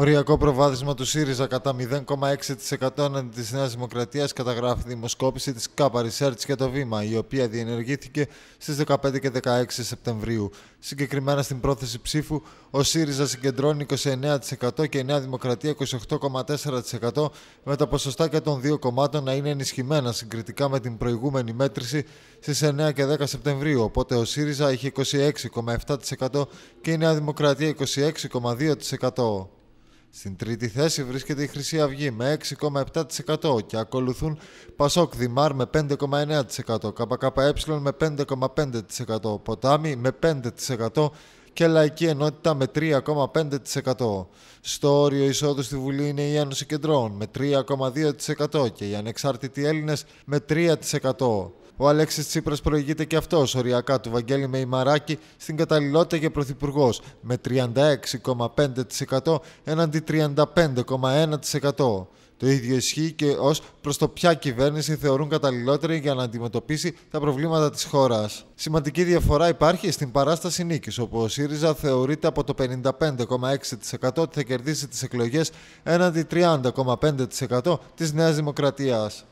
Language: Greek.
Οριακό προβάδισμα του ΣΥΡΙΖΑ κατά 0,6% έναντι της Νέας Δημοκρατίας καταγράφει δημοσκόπηση της ΚΑΠΑ Research και το Βήμα, η οποία διενεργήθηκε στις 15 και 16 Σεπτεμβρίου. Συγκεκριμένα στην πρόθεση ψήφου, ο ΣΥΡΙΖΑ συγκεντρώνει 29% και η Νέα Δημοκρατία 28,4% με τα ποσοστά και των δύο κομμάτων να είναι ενισχυμένα συγκριτικά με την προηγούμενη μέτρηση στις 9 και 10 Σεπτεμβρίου, οπότε ο ΣΥΡΙΖΑ είχε 26,7% και η Νέα Δημοκρατία 26,2%. Στην τρίτη θέση βρίσκεται η Χρυσή Αυγή με 6,7% και ακολουθούν Πασόκ Δημάρ με 5,9%, ΚΚΕ με 5,5%, Ποτάμι με 5% και Λαϊκή Ενότητα με 3,5%. Στο όριο εισόδου στη Βουλή είναι η Ένωση Κεντρών με 3,2% και οι ανεξάρτητοι Έλληνες με 3%. Ο Αλέξης Τσίπρας προηγείται και αυτός οριακά του Βαγγέλη Μεϊμαράκη στην καταλληλότητα για πρωθυπουργός με 36,5% έναντι 35,1%. Το ίδιο ισχύει και ως προς το ποια κυβέρνηση θεωρούν καταλληλότερη για να αντιμετωπίσει τα προβλήματα της χώρας. Σημαντική διαφορά υπάρχει στην παράσταση νίκης, όπου ο ΣΥΡΙΖΑ θεωρείται από το 55,6% ότι θα κερδίσει τις εκλογές έναντι 30,5% της Νέας Δημοκρατίας.